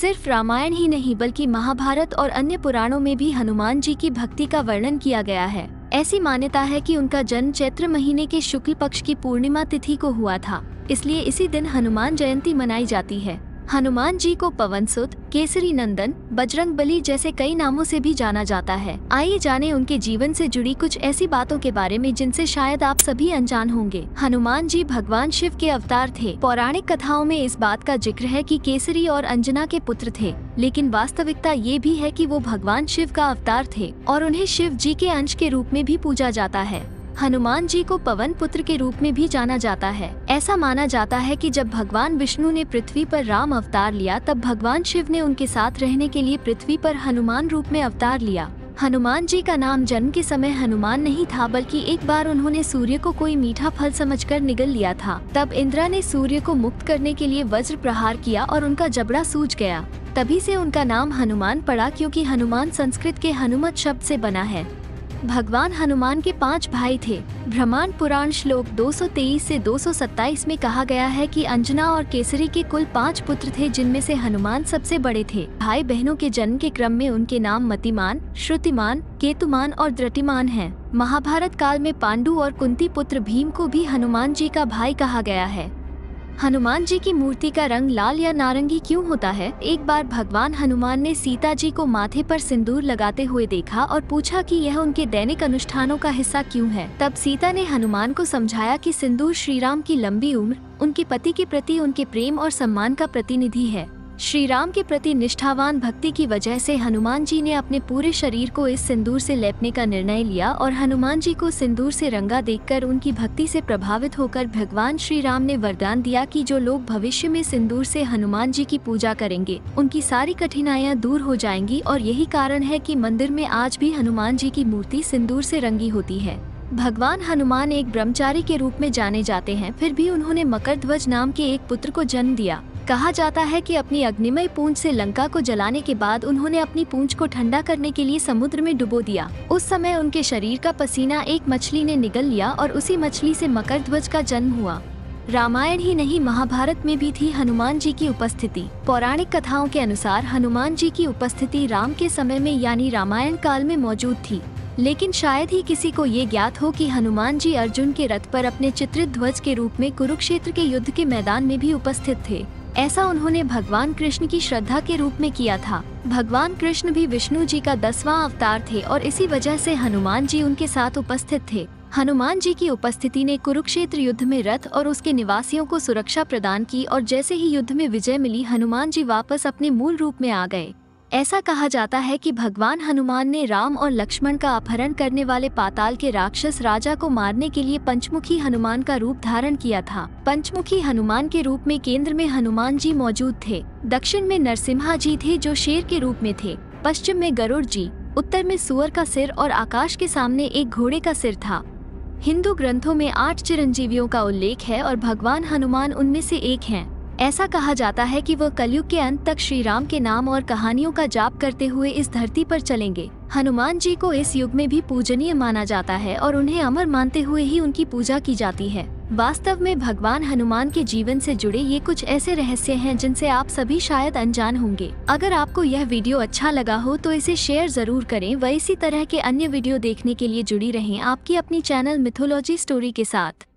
सिर्फ रामायण ही नहीं बल्कि महाभारत और अन्य पुराणों में भी हनुमान जी की भक्ति का वर्णन किया गया है ऐसी मान्यता है कि उनका जन्म चैत्र महीने के शुक्ल पक्ष की पूर्णिमा तिथि को हुआ था इसलिए इसी दिन हनुमान जयंती मनाई जाती है हनुमान जी को पवन सुत केसरी नंदन बजरंग बली जैसे कई नामों से भी जाना जाता है आइए जाने उनके जीवन से जुड़ी कुछ ऐसी बातों के बारे में जिनसे शायद आप सभी अनजान होंगे हनुमान जी भगवान शिव के अवतार थे पौराणिक कथाओं में इस बात का जिक्र है कि केसरी और अंजना के पुत्र थे लेकिन वास्तविकता ये भी है की वो भगवान शिव का अवतार थे और उन्हें शिव जी के अंश के रूप में भी पूजा जाता है हनुमान जी को पवन पुत्र के रूप में भी जाना जाता है ऐसा माना जाता है कि जब भगवान विष्णु ने पृथ्वी पर राम अवतार लिया तब भगवान शिव ने उनके साथ रहने के लिए पृथ्वी पर हनुमान रूप में अवतार लिया हनुमान जी का नाम जन्म के समय हनुमान नहीं था बल्कि एक बार उन्होंने सूर्य को कोई मीठा फल समझकर निगल लिया था तब इंद्रा ने सूर्य को मुक्त करने के लिए वज्र प्रहार किया और उनका जबड़ा सूज गया तभी से उनका नाम हनुमान पड़ा क्योंकि हनुमान संस्कृत के हनुमत शब्द से बना है भगवान हनुमान के पांच भाई थे ब्रह्मांड पुराण श्लोक 223 से 227 में कहा गया है कि अंजना और केसरी के कुल पांच पुत्र थे जिनमें से हनुमान सबसे बड़े थे भाई बहनों के जन्म के क्रम में उनके नाम मतिमान श्रुतिमान केतुमान और द्रतिमान हैं। महाभारत काल में पांडु और कुंती पुत्र भीम को भी हनुमान जी का भाई कहा गया है हनुमान जी की मूर्ति का रंग लाल या नारंगी क्यों होता है एक बार भगवान हनुमान ने सीता जी को माथे पर सिंदूर लगाते हुए देखा और पूछा कि यह उनके दैनिक अनुष्ठानों का हिस्सा क्यों है तब सीता ने हनुमान को समझाया कि सिंदूर श्रीराम की लंबी उम्र उनके पति के प्रति उनके प्रेम और सम्मान का प्रतिनिधि है श्री राम के प्रति निष्ठावान भक्ति की वजह से हनुमान जी ने अपने पूरे शरीर को इस सिंदूर से लेपने का निर्णय लिया और हनुमान जी को सिंदूर से रंगा देखकर उनकी भक्ति से प्रभावित होकर भगवान श्री राम ने वरदान दिया कि जो लोग भविष्य में सिंदूर से हनुमान जी की पूजा करेंगे उनकी सारी कठिनाइयाँ दूर हो जाएंगी और यही कारण है की मंदिर में आज भी हनुमान जी की मूर्ति सिंदूर ऐसी रंगी होती है भगवान हनुमान एक ब्रह्मचारी के रूप में जाने जाते हैं फिर भी उन्होंने मकर ध्वज नाम के एक पुत्र को जन्म दिया कहा जाता है कि अपनी अग्निमय पूंछ से लंका को जलाने के बाद उन्होंने अपनी पूंछ को ठंडा करने के लिए समुद्र में डुबो दिया उस समय उनके शरीर का पसीना एक मछली ने निगल लिया और उसी मछली से मकर ध्वज का जन्म हुआ रामायण ही नहीं महाभारत में भी थी हनुमान जी की उपस्थिति पौराणिक कथाओं के अनुसार हनुमान जी की उपस्थिति राम के समय में यानी रामायण काल में मौजूद थी लेकिन शायद ही किसी को ये ज्ञात हो कि हनुमान जी अर्जुन के रथ पर अपने चित्रित ध्वज के रूप में कुरुक्षेत्र के युद्ध के मैदान में भी उपस्थित थे ऐसा उन्होंने भगवान कृष्ण की श्रद्धा के रूप में किया था भगवान कृष्ण भी विष्णु जी का दसवां अवतार थे और इसी वजह से हनुमान जी उनके साथ उपस्थित थे हनुमान जी की उपस्थिति ने कुरुक्षेत्र युद्ध में रथ और उसके निवासियों को सुरक्षा प्रदान की और जैसे ही युद्ध में विजय मिली हनुमान जी वापस अपने मूल रूप में आ गए ऐसा कहा जाता है कि भगवान हनुमान ने राम और लक्ष्मण का अपहरण करने वाले पाताल के राक्षस राजा को मारने के लिए पंचमुखी हनुमान का रूप धारण किया था पंचमुखी हनुमान के रूप में केंद्र में हनुमान जी मौजूद थे दक्षिण में नरसिम्हा जी थे जो शेर के रूप में थे पश्चिम में गरुड़ जी उत्तर में सुअर का सिर और आकाश के सामने एक घोड़े का सिर था हिंदू ग्रंथों में आठ चिरंजीवियों का उल्लेख है और भगवान हनुमान उनमें से एक हैं। ऐसा कहा जाता है कि वह कलयुग के अंत तक श्री राम के नाम और कहानियों का जाप करते हुए इस धरती पर चलेंगे हनुमान जी को इस युग में भी पूजनीय माना जाता है और उन्हें अमर मानते हुए ही उनकी पूजा की जाती है वास्तव में भगवान हनुमान के जीवन से जुड़े ये कुछ ऐसे रहस्य हैं जिनसे आप सभी शायद अनजान होंगे अगर आपको यह वीडियो अच्छा लगा हो तो इसे शेयर जरूर करें व इसी तरह के अन्य वीडियो देखने के लिए जुड़ी रहें आपकी अपनी चैनल मिथोलॉजी स्टोरी के साथ